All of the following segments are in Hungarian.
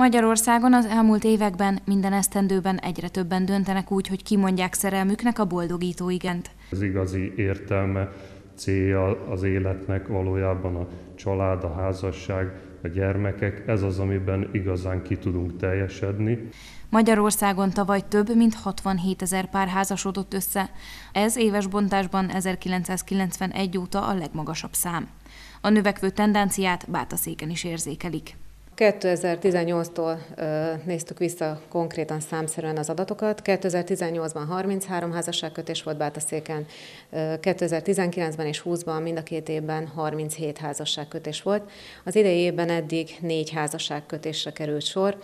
Magyarországon az elmúlt években minden esztendőben egyre többen döntenek úgy, hogy kimondják szerelmüknek a boldogító igent. Az igazi értelme, célja az életnek valójában a család, a házasság, a gyermekek, ez az, amiben igazán ki tudunk teljesedni. Magyarországon tavaly több mint 67 ezer pár házasodott össze. Ez éves bontásban 1991 óta a legmagasabb szám. A növekvő tendenciát Bátaszéken is érzékelik. 2018-tól néztük vissza konkrétan számszerűen az adatokat. 2018-ban 33 házasságkötés volt Bátaszéken, 2019-ben és 20-ban mind a két évben 37 házasságkötés volt. Az idei évben eddig négy házasságkötésre került sor.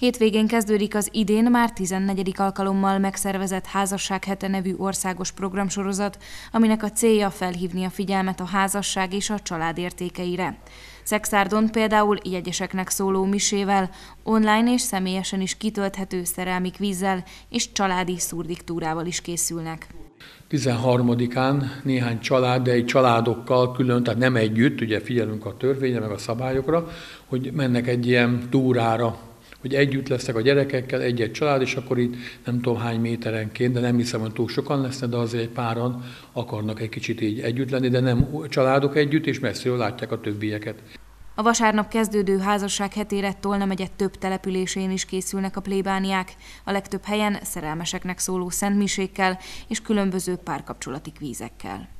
Hétvégén kezdődik az idén már 14. alkalommal megszervezett Házasság hete nevű országos programsorozat, aminek a célja felhívni a figyelmet a házasság és a család értékeire. Szexárdon például jegyeseknek szóló misével, online és személyesen is kitölthető szerelmi vízzel és családi szurdiktúrával is készülnek. 13-án néhány család, de egy családokkal külön, tehát nem együtt, ugye figyelünk a törvényre, meg a szabályokra, hogy mennek egy ilyen túrára hogy együtt lesznek a gyerekekkel, egy-egy család, és akkor itt nem tudom hány méterenként, de nem hiszem, hogy túl sokan lesznek, de azért egy páran akarnak egy kicsit így együtt lenni, de nem családok együtt, és messziről látják a többieket. A vasárnap kezdődő házasság hetére Tolna megye több településén is készülnek a plébániák, a legtöbb helyen szerelmeseknek szóló szentmisékkel és különböző párkapcsolati kvízekkel.